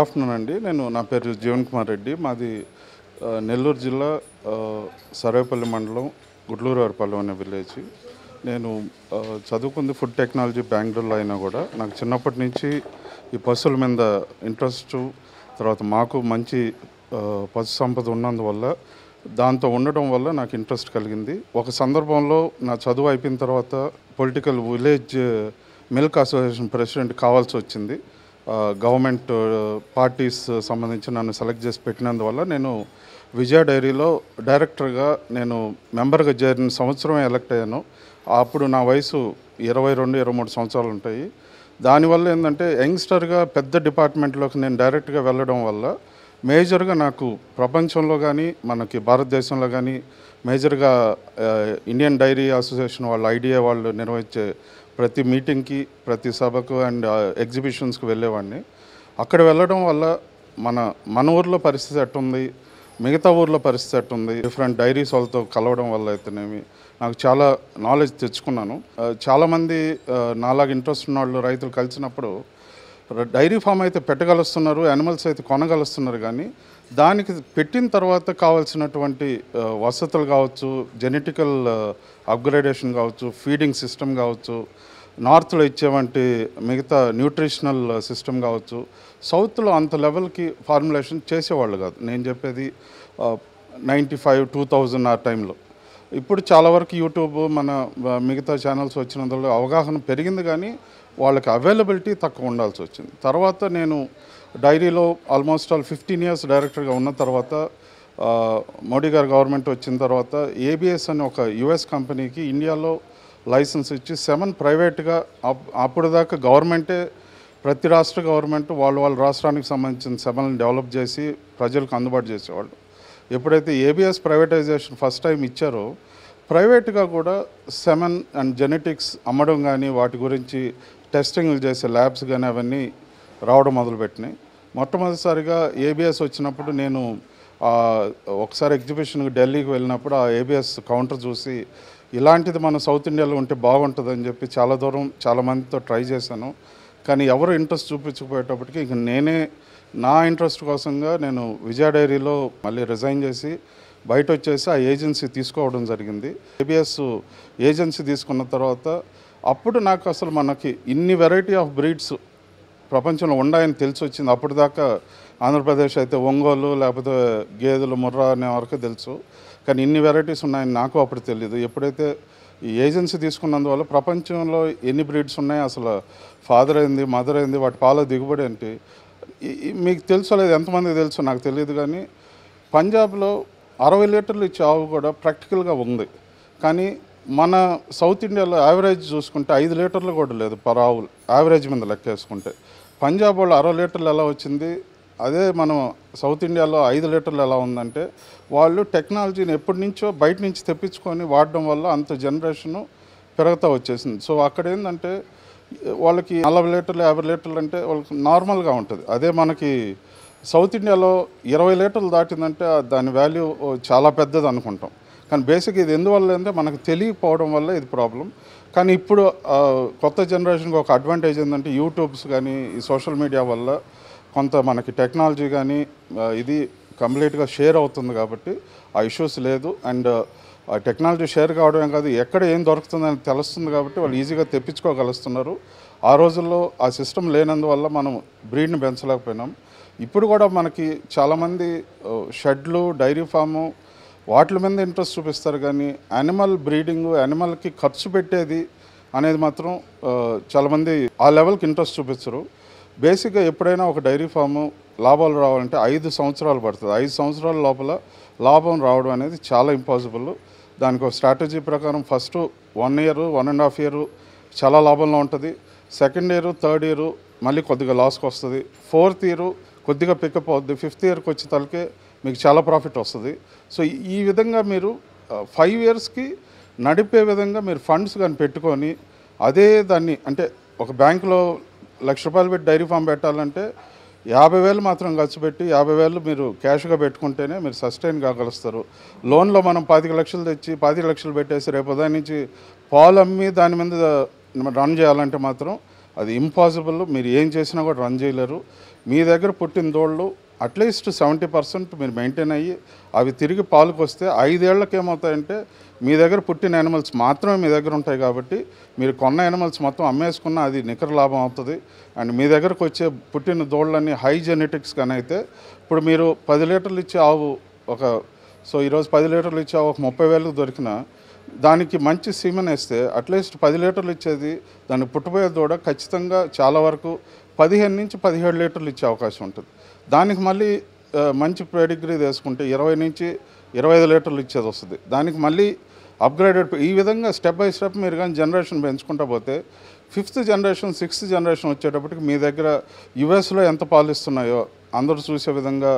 good afternoon అండి నేను నా పేరు జీవన్ కుమార్ రెడ్డి మాది నెల్లూరు జిల్లా సర్వేపల్లి మండలం గుడ్లూరు గుడ్లూరువారిపల్లి అనే విలేజ్ నేను చదువుకుంది ఫుడ్ టెక్నాలజీ బెంగళూరులో అయినా కూడా నాకు చిన్నప్పటి నుంచి ఈ పశువుల మీద ఇంట్రెస్ట్ తర్వాత మాకు మంచి పశు సంపద ఉన్నందువల్ల దాంతో ఉండటం వల్ల నాకు ఇంట్రెస్ట్ కలిగింది ఒక సందర్భంలో నా చదువు అయిపోయిన తర్వాత political village milk association president కావాల్సి వచ్చింది గవర్నమెంట్ పార్టీస్ సంబంధించి నన్ను సెలెక్ట్ చేసి పెట్టినందువల్ల నేను విజయ డైరీలో డైరెక్టర్గా నేను మెంబర్గా చేరిన సంవత్సరమే ఎలక్ట్ అయ్యాను అప్పుడు నా వయసు ఇరవై రెండు ఇరవై మూడు సంవత్సరాలు ఉంటాయి దానివల్ల ఏంటంటే యంగ్స్టర్గా పెద్ద డిపార్ట్మెంట్లోకి నేను డైరెక్ట్గా వెళ్ళడం వల్ల మేజర్గా నాకు ప్రపంచంలో కానీ మనకి భారతదేశంలో కానీ మేజర్గా ఇండియన్ డైరీ అసోసియేషన్ వాళ్ళు ఐడియా వాళ్ళు నిర్వహించే ప్రతి మీటింగ్కి ప్రతి సభకు అండ్ ఎగ్జిబిషన్స్కి వెళ్ళేవాడిని అక్కడ వెళ్ళడం వల్ల మన మన ఊర్లో పరిస్థితి ఎట్టుంది మిగతా ఊర్లో పరిస్థితి ఎట్టుంది డిఫరెంట్ డైరీస్ వాళ్ళతో కలవడం వల్ల అయితేనేమి నాకు చాలా నాలెడ్జ్ తెచ్చుకున్నాను చాలామంది నాలాగా ఇంట్రెస్ట్ ఉన్న వాళ్ళు రైతులు కలిసినప్పుడు డైరీ ఫామ్ అయితే పెట్టగలుస్తున్నారు యానిమల్స్ అయితే కొనగలుస్తున్నారు కానీ దానికి పెట్టిన తర్వాత కావాల్సినటువంటి వసతులు కావచ్చు జెనెటికల్ అప్గ్రేడేషన్ కావచ్చు ఫీడింగ్ సిస్టమ్ కావచ్చు నార్త్లో ఇచ్చేవంటి మిగతా న్యూట్రిషనల్ సిస్టమ్ కావచ్చు సౌత్లో అంత లెవెల్కి ఫార్ములేషన్ చేసేవాళ్ళు కాదు నేను చెప్పేది నైంటీ ఫైవ్ టూ థౌజండ్ ఆ టైంలో ఇప్పుడు చాలా వరకు యూట్యూబ్ మన మిగతా ఛానల్స్ వచ్చినందులో అవగాహన పెరిగింది కానీ వాళ్ళకి అవైలబిలిటీ తక్కువ ఉండాల్సి వచ్చింది తర్వాత నేను డైరీలో ఆల్మోస్ట్ ఆల్ ఫిఫ్టీన్ ఇయర్స్ డైరెక్టర్గా ఉన్న తర్వాత మోడీ గారు గవర్నమెంట్ వచ్చిన తర్వాత ఏబిఎస్ అనే ఒక యుఎస్ కంపెనీకి ఇండియాలో లైసెన్స్ ఇచ్చి సెవెన్ ప్రైవేట్గా అప్పుడు దాకా గవర్నమెంటే ప్రతి రాష్ట్ర గవర్నమెంట్ వాళ్ళు వాళ్ళ రాష్ట్రానికి సంబంధించిన సెవెన్ డెవలప్ చేసి ప్రజలకు అందుబాటు చేసేవాళ్ళు ఎప్పుడైతే ఏబిఎస్ ప్రైవేటైజేషన్ ఫస్ట్ టైం ఇచ్చారో ప్రైవేట్గా కూడా సెమెన్ అండ్ జెనెటిక్స్ అమ్మడం కానీ వాటి గురించి టెస్టింగ్లు చేసే ల్యాబ్స్ కానీ అవన్నీ రావడం మొదలుపెట్టినాయి మొట్టమొదటిసారిగా ఏబిఎస్ వచ్చినప్పుడు నేను ఒకసారి ఎగ్జిబిషన్కి ఢిల్లీకి వెళ్ళినప్పుడు ఆ ఏబిఎస్ కౌంటర్ చూసి ఇలాంటిది మన సౌత్ ఇండియాలో ఉంటే బాగుంటుందని చెప్పి చాలా దూరం చాలామందితో ట్రై చేశాను కానీ ఎవరు ఇంట్రెస్ట్ చూపించకపోయేటప్పటికి ఇంక నేనే నా ఇంట్రెస్ట్ కోసంగా నేను విజయ డైరీలో మళ్ళీ రిజైన్ చేసి బయట వచ్చేసి ఆ ఏజెన్సీ తీసుకోవడం జరిగింది ఏబిఎస్ ఏజెన్సీ తీసుకున్న తర్వాత అప్పుడు నాకు అసలు మనకి ఇన్ని వెరైటీ ఆఫ్ బ్రీడ్స్ ప్రపంచంలో ఉన్నాయని తెలిసి వచ్చింది అప్పుడు దాకా ఆంధ్రప్రదేశ్ అయితే ఒంగోలు లేకపోతే గేదెలు ముర్రా అనే వరకు తెలుసు కానీ ఇన్ని వెరైటీస్ ఉన్నాయని నాకు అప్పుడు తెలియదు ఎప్పుడైతే ఈ ఏజెన్సీ తీసుకున్నందువల్ల ప్రపంచంలో ఎన్ని బ్రీడ్స్ ఉన్నాయి అసలు ఫాదర్ అయింది మదర్ అయింది వాటి పాల దిగుబడి ఏంటి మీకు తెలుసో లేదు ఎంతమంది తెలుసు నాకు తెలియదు కానీ పంజాబ్లో అరవై లీటర్లు ఇచ్చే ఆవు కూడా ప్రాక్టికల్గా ఉంది కానీ మన సౌత్ ఇండియాలో యావరేజ్ చూసుకుంటే ఐదు లీటర్లు కూడా లేదు పర్ ఆవుల్ యావరేజ్ మీద లెక్కేసుకుంటే పంజాబ్ వాళ్ళు అరవై లీటర్లు ఎలా వచ్చింది అదే మనం సౌత్ ఇండియాలో ఐదు లీటర్లు ఎలా ఉందంటే వాళ్ళు టెక్నాలజీని ఎప్పటి నుంచో బయట నుంచి తెప్పించుకొని వాడడం వల్ల అంత జనరేషను పెరుగుతూ వచ్చేసింది సో అక్కడ ఏంటంటే వాళ్ళకి నలభై లీటర్లు యాభై లీటర్లు అంటే వాళ్ళకి నార్మల్గా ఉంటుంది అదే మనకి సౌత్ ఇండియాలో ఇరవై లీటర్లు దాటిందంటే దాని వాల్యూ చాలా పెద్దది అనుకుంటాం కానీ బేసిక్ ఇది ఎందువల్ల అంటే మనకు తెలియకపోవడం వల్ల ఇది ప్రాబ్లం కానీ ఇప్పుడు కొత్త జనరేషన్కి ఒక అడ్వాంటేజ్ ఏంటంటే యూట్యూబ్స్ కానీ ఈ సోషల్ మీడియా వల్ల కొంత మనకి టెక్నాలజీ కానీ ఇది కంప్లీట్గా షేర్ అవుతుంది కాబట్టి ఆ ఇష్యూస్ లేదు అండ్ ఆ టెక్నాలజీ షేర్ కావడమే కాదు ఎక్కడ ఏం దొరుకుతుందని తెలుస్తుంది కాబట్టి వాళ్ళు ఈజీగా తెప్పించుకోగలుగుతున్నారు ఆ రోజుల్లో ఆ సిస్టమ్ లేనందువల్ల మనం బ్రీడ్ని పెంచలేకపోయినాం ఇప్పుడు కూడా మనకి చాలామంది షెడ్లు డైరీ ఫాము వాటి మీద ఇంట్రెస్ట్ చూపిస్తారు కానీ యానిమల్ బ్రీడింగ్ యానిమల్కి ఖర్చు పెట్టేది అనేది మాత్రం చాలామంది ఆ లెవెల్కి ఇంట్రెస్ట్ చూపించరు బేసిక్గా ఎప్పుడైనా ఒక డైరీ ఫాము లాభాలు రావాలంటే ఐదు సంవత్సరాలు పడుతుంది ఐదు సంవత్సరాల లోపల లాభం రావడం అనేది చాలా ఇంపాసిబుల్ దానికి ఒక స్ట్రాటజీ ప్రకారం first one year one and half year చాలా లాభంలో ఉంటుంది సెకండ్ ఇయర్ థర్డ్ ఇయర్ మళ్ళీ కొద్దిగా లాస్కి వస్తుంది ఫోర్త్ ఇయర్ కొద్దిగా పికప్ అవుద్ది ఫిఫ్త్ ఇయర్కి వచ్చే తలకే మీకు చాలా ప్రాఫిట్ వస్తుంది సో ఈ విధంగా మీరు ఫైవ్ ఇయర్స్కి నడిపే విధంగా మీరు ఫండ్స్ కానీ పెట్టుకొని అదే దాన్ని అంటే ఒక బ్యాంకులో లక్ష రూపాయలు పెట్టి డైరీ ఫామ్ పెట్టాలంటే యాభై వేలు మాత్రం ఖర్చు పెట్టి యాభై వేలు మీరు క్యాష్గా పెట్టుకుంటేనే మీరు సస్టైన్ కాగలుస్తారు లోన్లో మనం పాతిక లక్షలు తెచ్చి పాతిక లక్షలు పెట్టేసి రేపు దాని నుంచి పాలు అమ్మి దాని మీద రన్ చేయాలంటే మాత్రం అది ఇంపాసిబుల్ మీరు ఏం చేసినా కూడా రన్ చేయలేరు మీ దగ్గర పుట్టిన దోళ్ళు అట్లీస్ట్ సెవెంటీ పర్సెంట్ మీరు మెయింటైన్ అయ్యి అవి తిరిగి పాలుకు వస్తే ఐదేళ్లకి ఏమవుతాయంటే మీ దగ్గర పుట్టిన యానిమల్స్ మాత్రమే మీ దగ్గర ఉంటాయి కాబట్టి మీరు కొన్న యానిమల్స్ మొత్తం అమ్మేసుకున్న అది నికర లాభం అవుతుంది అండ్ మీ దగ్గరకు వచ్చే పుట్టిన దోళ్ళన్ని హై జెనెటిక్స్ కానీ అయితే ఇప్పుడు మీరు పది లీటర్లు ఇచ్చే ఆవు ఒక సో ఈరోజు పది లీటర్లు ఇచ్చే ఆవు ఒక ముప్పై వేలకు దొరికిన దానికి మంచి సీమెన్ వేస్తే అట్లీస్ట్ పది లీటర్లు ఇచ్చేది దాన్ని పుట్టబోయే దూడ ఖచ్చితంగా చాలా వరకు పదిహేను నుంచి పదిహేడు లీటర్లు ఇచ్చే అవకాశం ఉంటుంది దానికి మళ్ళీ మంచి పెడిగ్రీ తీసుకుంటే ఇరవై నుంచి ఇరవై ఐదు లీటర్లు ఇచ్చేది వస్తుంది దానికి మళ్ళీ అప్గ్రేడెడ్ ఈ విధంగా స్టెప్ బై స్టెప్ మీరు కానీ జనరేషన్ పెంచుకుంటా పోతే ఫిఫ్త్ జనరేషన్ సిక్స్త్ జనరేషన్ వచ్చేటప్పటికి మీ దగ్గర యుఎస్లో ఎంత పాలిస్తున్నాయో అందరూ చూసే విధంగా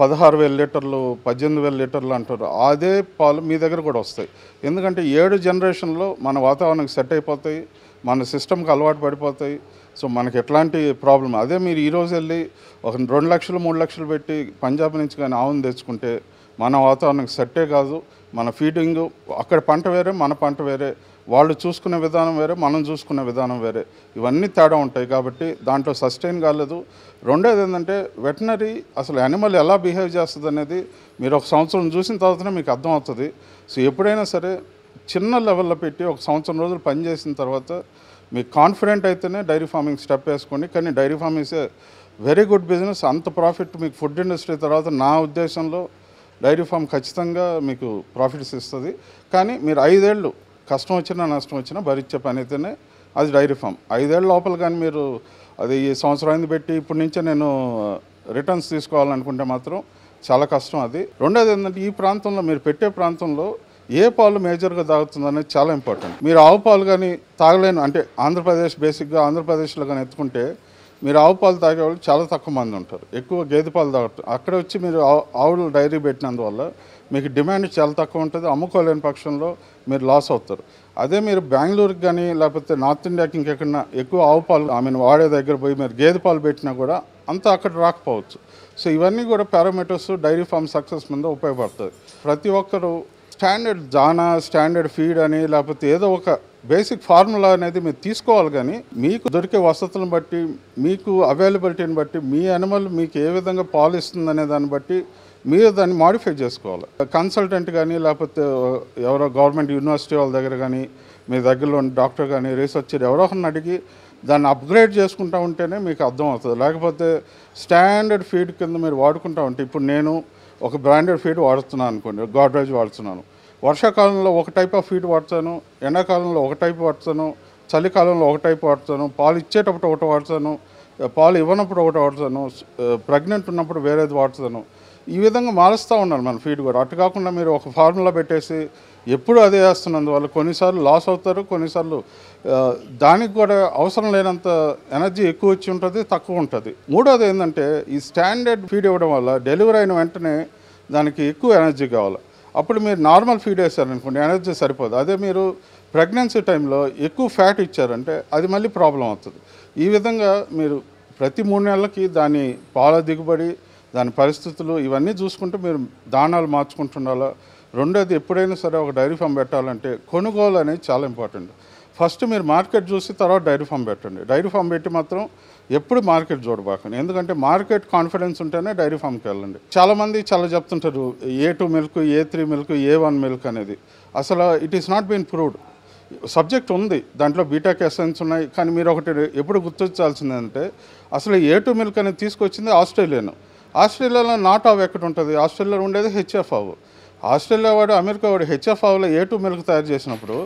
పదహారు వేల లీటర్లు పద్దెనిమిది వేల లీటర్లు అంటారు అదే పాలు మీ దగ్గర కూడా వస్తాయి ఎందుకంటే ఏడు జనరేషన్లో మన వాతావరణానికి సెట్ అయిపోతాయి మన సిస్టమ్కి అలవాటు పడిపోతాయి సో మనకి ఎట్లాంటి ప్రాబ్లం అదే మీరు ఈరోజు వెళ్ళి ఒక రెండు లక్షలు మూడు లక్షలు పెట్టి పంజాబ్ నుంచి కానీ ఆవును తెచ్చుకుంటే మన వాతావరణం సెట్టే కాదు మన ఫీడింగ్ అక్కడ పంట వేరే మన పంట వేరే వాళ్ళు చూసుకునే విధానం వేరే మనం చూసుకునే విధానం వేరే ఇవన్నీ తేడా ఉంటాయి కాబట్టి దాంట్లో సస్టైన్ కాలేదు రెండోది ఏంటంటే వెటనరీ అసలు యానిమల్ ఎలా బిహేవ్ చేస్తుంది అనేది మీరు ఒక సంవత్సరం చూసిన తర్వాతనే మీకు అర్థం అవుతుంది సో ఎప్పుడైనా సరే చిన్న లెవెల్లో పెట్టి ఒక సంవత్సరం రోజులు పనిచేసిన తర్వాత మీకు కాన్ఫిడెంట్ అయితేనే డైరీ ఫార్మింగ్ స్టెప్ వేసుకోండి కానీ dairy farming is very good business అంత ప్రాఫిట్ మీకు ఫుడ్ ఇండస్ట్రీ తర్వాత నా ఉద్దేశంలో డైరీ ఫామ్ ఖచ్చితంగా మీకు ప్రాఫిట్స్ ఇస్తుంది కానీ మీరు ఐదేళ్ళు కష్టం వచ్చినా నష్టం వచ్చినా భరించే పని అయితేనే అది డైరీ ఫామ్ ఐదేళ్ళ లోపల కానీ మీరు అది ఈ సంవత్సరం పెట్టి ఇప్పటి నుంచే నేను రిటర్న్స్ తీసుకోవాలనుకుంటే మాత్రం చాలా కష్టం అది రెండోది ఏంటంటే ఈ ప్రాంతంలో మీరు పెట్టే ప్రాంతంలో ఏ పాలు మేజర్గా తాగుతుందనేది చాలా ఇంపార్టెంట్ మీరు ఆవు పాలు కానీ తాగలేను అంటే ఆంధ్రప్రదేశ్ బేసిక్గా ఆంధ్రప్రదేశ్లో కానీ ఎత్తుకుంటే మీరు ఆవు పాలు తాగేవాళ్ళు చాలా తక్కువ మంది ఉంటారు ఎక్కువ గేదె పాలు తాగుతారు అక్కడ వచ్చి మీరు ఆవులు డైరీ పెట్టినందువల్ల మీకు డిమాండ్ చాలా తక్కువ ఉంటుంది అమ్ముకోలేని పక్షంలో మీరు లాస్ అవుతారు అదే మీరు బెంగళూరుకి కానీ లేకపోతే నార్త్ ఇండియాకి ఇంకెక్కడన్నా ఎక్కువ ఆవు పాలు ఆమె వాడే దగ్గర పోయి మీరు గేదె పాలు పెట్టినా కూడా అంతా అక్కడ రాకపోవచ్చు సో ఇవన్నీ కూడా పారామీటర్స్ డైరీ ఫామ్ సక్సెస్ మీద ఉపయోగపడుతుంది ప్రతి ఒక్కరు స్టాండర్డ్ జానా స్టాండర్డ్ ఫీడ్ అని లేకపోతే ఏదో ఒక బేసిక్ ఫార్ములా అనేది మీరు తీసుకోవాలి కానీ మీకు దొరికే వసతులను బట్టి మీకు అవైలబిలిటీని బట్టి మీ అనిమల్ మీకు ఏ విధంగా పాలిస్తుంది అనే దాన్ని బట్టి మీరు దాన్ని మాడిఫై చేసుకోవాలి కన్సల్టెంట్ కానీ లేకపోతే ఎవరో గవర్నమెంట్ యూనివర్సిటీ వాళ్ళ దగ్గర కానీ మీ దగ్గరలో ఉన్న డాక్టర్ కానీ రీసెర్చర్ ఎవరో ఒకరిని అడిగి దాన్ని అప్గ్రేడ్ చేసుకుంటా ఉంటేనే మీకు అర్థం అవుతుంది లేకపోతే స్టాండర్డ్ ఫీడ్ కింద మీరు వాడుకుంటూ ఉంటే ఇప్పుడు నేను ఒక బ్రాండెడ్ ఫీడ్ వాడుతున్నాను అనుకోండి గాడ్రేజ్ వాడుతున్నాను వర్షాకాలంలో ఒక టైప్ ఆఫ్ ఫీడ్ వాడతాను ఎండాకాలంలో ఒక టైప్ వాడతాను చలికాలంలో ఒక టైప్ వాడతాను పాలు ఇచ్చేటప్పుడు ఒకటి వాడతాను పాలు ఇవ్వనప్పుడు ఒకటి వాడతాను ప్రెగ్నెంట్ ఉన్నప్పుడు వేరేది వాడతాను ఈ విధంగా మారుస్తూ ఉన్నారు మన ఫీడ్ కూడా అటు కాకుండా మీరు ఒక ఫార్ములా పెట్టేసి ఎప్పుడు అదే వాళ్ళు కొన్నిసార్లు లాస్ అవుతారు కొన్నిసార్లు దానికి కూడా అవసరం లేనంత ఎనర్జీ ఎక్కువ వచ్చి ఉంటుంది తక్కువ ఉంటుంది మూడోది ఏంటంటే ఈ స్టాండర్డ్ ఫీడ్ ఇవ్వడం వల్ల డెలివరీ అయిన వెంటనే దానికి ఎక్కువ ఎనర్జీ కావాలి అప్పుడు మీరు నార్మల్ ఫీడ్ వేసారనుకోండి ఎనర్జీ సరిపోదు అదే మీరు ప్రెగ్నెన్సీ టైంలో ఎక్కువ ఫ్యాట్ ఇచ్చారంటే అది మళ్ళీ ప్రాబ్లం అవుతుంది ఈ విధంగా మీరు ప్రతి మూడు నెలలకి దాని పాల దిగుబడి దాని పరిస్థితులు ఇవన్నీ చూసుకుంటూ మీరు దానాలు మార్చుకుంటుండాలా రెండోది ఎప్పుడైనా సరే ఒక డైరీ ఫామ్ పెట్టాలంటే కొనుగోలు అనేది చాలా ఇంపార్టెంట్ ఫస్ట్ మీరు మార్కెట్ చూసి తర్వాత డైరీ ఫామ్ పెట్టండి డైరీ ఫామ్ పెట్టి మాత్రం ఎప్పుడు మార్కెట్ చూడబాకండి ఎందుకంటే మార్కెట్ కాన్ఫిడెన్స్ ఉంటేనే డైరీ ఫామ్కి వెళ్ళండి చాలామంది చాలా చెప్తుంటారు A two milk A three milk A one milk అనేది అసలు it is not been proved subject ఉంది దాంట్లో బీటెక్ ఎసెన్స్ ఉన్నాయి కానీ మీరు ఒకటి ఎప్పుడు గుర్తించాల్సిందంటే అసలు ఏ టూ మిల్క్ అనేది తీసుకొచ్చింది ఆస్ట్రేలియాను ఆస్ట్రేలియాలో నాట్ ఆవు ఎక్కడ ఉంటుంది ఆస్ట్రేలియాలో ఉండేది హెచ్ఎఫ్ ఆవు ఆస్ట్రేలియా వాడు అమెరికా వాడు హెచ్ఎఫ్ ఆవులో ఏ టూ మిల్క్ తయారు చేసినప్పుడు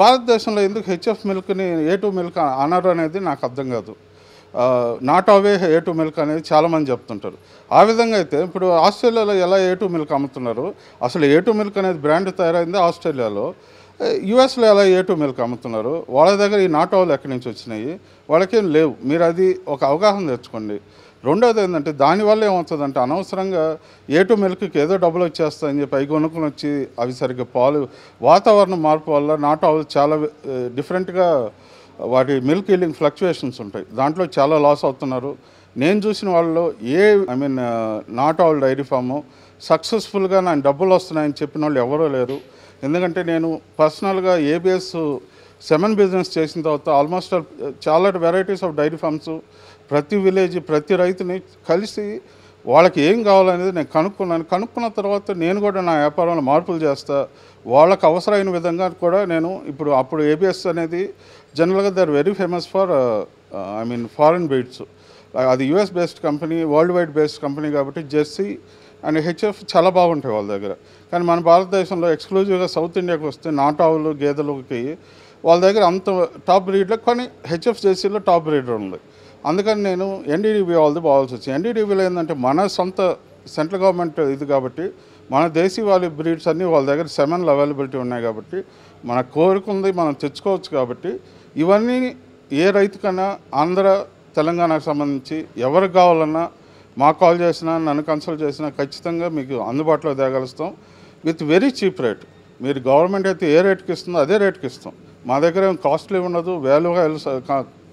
భారతదేశంలో ఎందుకు హెచ్ఎఫ్ మిల్క్ని ఏ టూ మిల్క్ అనరు అనేది నాకు అర్థం కాదు నాట్ ఆవే ఏ టూ మిల్క్ అనేది చాలామంది చెప్తుంటారు ఆ విధంగా అయితే ఇప్పుడు ఆస్ట్రేలియాలో ఎలా ఏ టూ మిల్క్ అమ్ముతున్నారు అసలు ఏ టూ మిల్క్ అనేది బ్రాండ్ తయారైంది ఆస్ట్రేలియాలో యుఎస్లో ఎలా ఏ టూ మిల్క్ అమ్ముతున్నారు వాళ్ళ దగ్గర ఈ నాట్ ఆవులు ఎక్కడి నుంచి వచ్చినాయి వాళ్ళకేం లేవు మీరు అది ఒక అవగాహన తెచ్చుకోండి రెండోది ఏంటంటే దానివల్ల ఏమవుతుందంటే అనవసరంగా ఏటు మిల్క్కి ఏదో డబ్బులు వచ్చేస్తాయని చెప్పి అవి కొనుక్కుని వచ్చి అవి సరిగ్గా పాలు వాతావరణ మార్పు వల్ల నాటు ఆవులు చాలా డిఫరెంట్గా వాటి మిల్క్ ఈలింగ్ ఫ్లక్చువేషన్స్ ఉంటాయి దాంట్లో చాలా లాస్ అవుతున్నారు నేను చూసిన వాళ్ళు ఏ I mean not all dairy farm సక్సెస్ఫుల్గా నా డబ్బులు వస్తున్నాయని చెప్పిన వాళ్ళు ఎవరూ లేరు ఎందుకంటే నేను పర్సనల్గా ఏబిఎస్ సెమెన్ బిజినెస్ చేసిన తర్వాత ఆల్మోస్ట్ చాలా వెరైటీస్ ఆఫ్ డైరీ ఫామ్స్ ప్రతి విలేజ్ ప్రతి రైతుని కలిసి వాళ్ళకి ఏం కావాలనేది నేను కనుక్కున్నాను కనుక్కున్న తర్వాత నేను కూడా నా వ్యాపారంలో మార్పులు చేస్తా వాళ్ళకు అవసరమైన విధంగా కూడా నేను ఇప్పుడు అప్పుడు ఏబిఎస్ అనేది జనరల్గా they are very famous for I mean foreign breeds అది US based company world wide based company కాబట్టి జెర్సీ అండ్ హెచ్ఎఫ్ చాలా బాగుంటాయి వాళ్ళ దగ్గర కానీ మన భారతదేశంలో ఎక్స్క్లూజివ్గా సౌత్ ఇండియాకి వస్తే నాటావులు గేదెలకి వాళ్ళ దగ్గర అంత టాప్ బ్రీడ్లో కానీ హెచ్ఎఫ్ జెర్సీలో టాప్ బ్రీడర్ ఉంది అందుకని నేను ఎన్డీడీబీ వాళ్ళది పోవాల్సి వచ్చింది ఎన్డీడీబీలో ఏంటంటే మన సొంత సెంట్రల్ గవర్నమెంట్ ఇది కాబట్టి మన వాళ్ళ బ్రీడ్స్ అన్నీ వాళ్ళ దగ్గర సెమెన్లు అవైలబిలిటీ ఉన్నాయి కాబట్టి మన కోరుకుంది మనం తెచ్చుకోవచ్చు కాబట్టి ఇవన్నీ ఏ రైతుకైనా ఆంధ్ర తెలంగాణకు సంబంధించి ఎవరికి కావాలన్నా మాకు కాల్ చేసినా నన్ను కన్సల్ట్ చేసినా ఖచ్చితంగా మీకు అందుబాటులో తేగలుస్తాం విత్ వెరీ చీప్ రేట్ మీరు గవర్నమెంట్ అయితే ఏ రేట్కి ఇస్తుందో అదే రేట్కి ఇస్తాం మా దగ్గర ఏం కాస్ట్లీ ఉండదు వాల్యూగా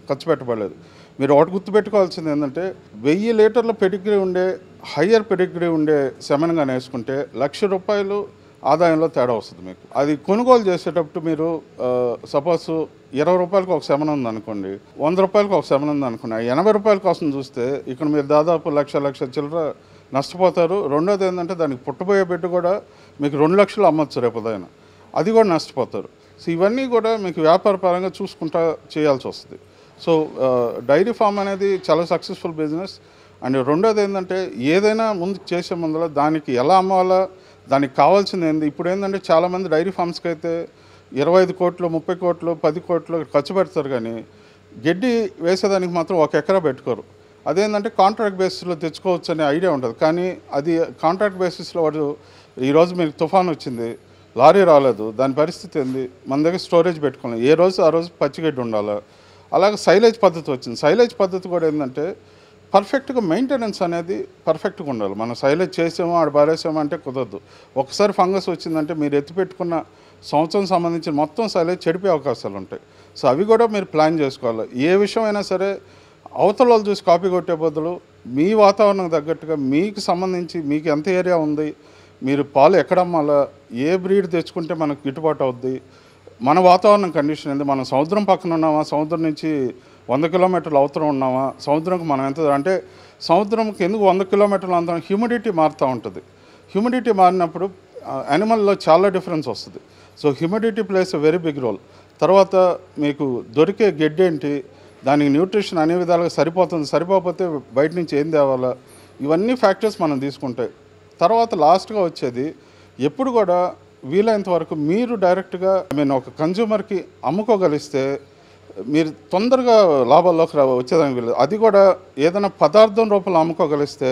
ఖర్చు పెట్టబడలేదు మీరు ఒకటి గుర్తుపెట్టుకోవాల్సింది ఏంటంటే వెయ్యి లీటర్ల పెడిగ్రీ ఉండే హయ్యర్ పెడిగ్రీ ఉండే సెమెన్గా వేసుకుంటే లక్ష రూపాయలు ఆదాయంలో తేడా వస్తుంది మీకు అది కొనుగోలు చేసేటప్పుడు మీరు సపోజ్ ఇరవై రూపాయలకు ఒక శమనం అనుకోండి వంద రూపాయలకు ఒక శమనం ఆ ఎనభై రూపాయల కోసం చూస్తే ఇక్కడ మీరు దాదాపు లక్ష లక్ష చిల్లర నష్టపోతారు రెండోది ఏంటంటే దానికి పుట్టబోయే బిడ్డ కూడా మీకు రెండు లక్షలు అమ్మచ్చు రేపదైన అది కూడా నష్టపోతారు సో ఇవన్నీ కూడా మీకు వ్యాపార పరంగా చూసుకుంటా చేయాల్సి వస్తుంది సో డైరీ ఫామ్ అనేది చాలా సక్సెస్ఫుల్ బిజినెస్ అండ్ రెండోది ఏంటంటే ఏదైనా ముందు చేసే ముందర దానికి ఎలా అమ్మాలా దానికి కావాల్సింది ఏంది ఇప్పుడు ఏంటంటే చాలామంది డైరీ ఫామ్స్కి అయితే ఇరవై ఐదు కోట్లు ముప్పై కోట్లు పది కోట్లు ఖర్చు పెడతారు కానీ గడ్డి వేసేదానికి మాత్రం ఒక ఎకరా పెట్టుకోరు అదేంటంటే కాంట్రాక్ట్ బేసిస్లో తెచ్చుకోవచ్చు అనే ఐడియా ఉండదు కానీ అది కాంట్రాక్ట్ బేసిస్లో వాడు ఈరోజు మీకు తుఫాన్ వచ్చింది లారీ రాలేదు దాని పరిస్థితి ఏంది మన దగ్గర స్టోరేజ్ పెట్టుకోలేదు ఏ రోజు ఆ రోజు పచ్చిగడ్డి ఉండాలి అలాగే సైలేజ్ పద్ధతి వచ్చింది సైలేజ్ పద్ధతి కూడా ఏంటంటే పర్ఫెక్ట్గా మెయింటెనెన్స్ అనేది పర్ఫెక్ట్గా ఉండాలి మనం సైలేజ్ చేసామో ఆడ పారేసామో అంటే కుదరదు ఒకసారి ఫంగస్ వచ్చిందంటే మీరు ఎత్తిపెట్టుకున్న సంవత్సరం సంబంధించిన మొత్తం సైలేజ్ చెడిపోయే అవకాశాలు ఉంటాయి సో అవి కూడా మీరు ప్లాన్ చేసుకోవాలి ఏ విషయమైనా సరే అవతల వాళ్ళు చూసి కాపీ కొట్టే బదులు మీ వాతావరణం తగ్గట్టుగా మీకు సంబంధించి మీకు ఎంత ఏరియా ఉంది మీరు పాలు ఎక్కడమ్మాలా ఏ బ్రీడ్ తెచ్చుకుంటే మనకు గిట్టుబాటు అవుద్ది మన వాతావరణం కండిషన్ ఏంది మనం సముద్రం పక్కన ఉన్నామా సముద్రం నుంచి వంద కిలోమీటర్లు అవతరం ఉన్నామా సముద్రంకి మనం ఎంత అంటే సముద్రంకి ఎందుకు వంద కిలోమీటర్లు అంతరం హ్యూమిడిటీ మారుతూ ఉంటుంది హ్యూమిడిటీ మారినప్పుడు యానిమల్లో చాలా డిఫరెన్స్ వస్తుంది so humidity place very big role తర్వాత మీకు దొరికే గెడ్డి ఏంటి దానికి న్యూట్రిషన్ అనే విధాలుగా సరిపోతుంది సరిపోకపోతే బయట నుంచి ఏం తేవాలా ఇవన్నీ ఫ్యాక్టర్స్ మనం తీసుకుంటాయి తర్వాత లాస్ట్గా వచ్చేది ఎప్పుడు కూడా వీలైనంత వరకు మీరు డైరెక్ట్గా మీన్ ఒక కన్జ్యూమర్కి అమ్ముకోగలిస్తే మీరు తొందరగా లాభాల్లోకి వచ్చేదానికి వీలు అది కూడా ఏదైనా పదార్థం రూపంలో అమ్ముకోగలిస్తే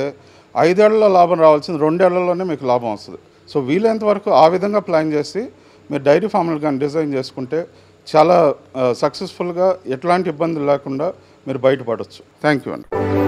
ఐదేళ్లలో లాభం రావాల్సింది రెండేళ్లలోనే మీకు లాభం వస్తుంది సో వీలైనంత వరకు ఆ విధంగా ప్లాన్ చేసి మీరు డైరీ ఫార్మ్లు కానీ డిజైన్ చేసుకుంటే చాలా సక్సెస్ఫుల్గా ఎట్లాంటి ఇబ్బందులు లేకుండా మీరు బయటపడవచ్చు థ్యాంక్ యూ అండి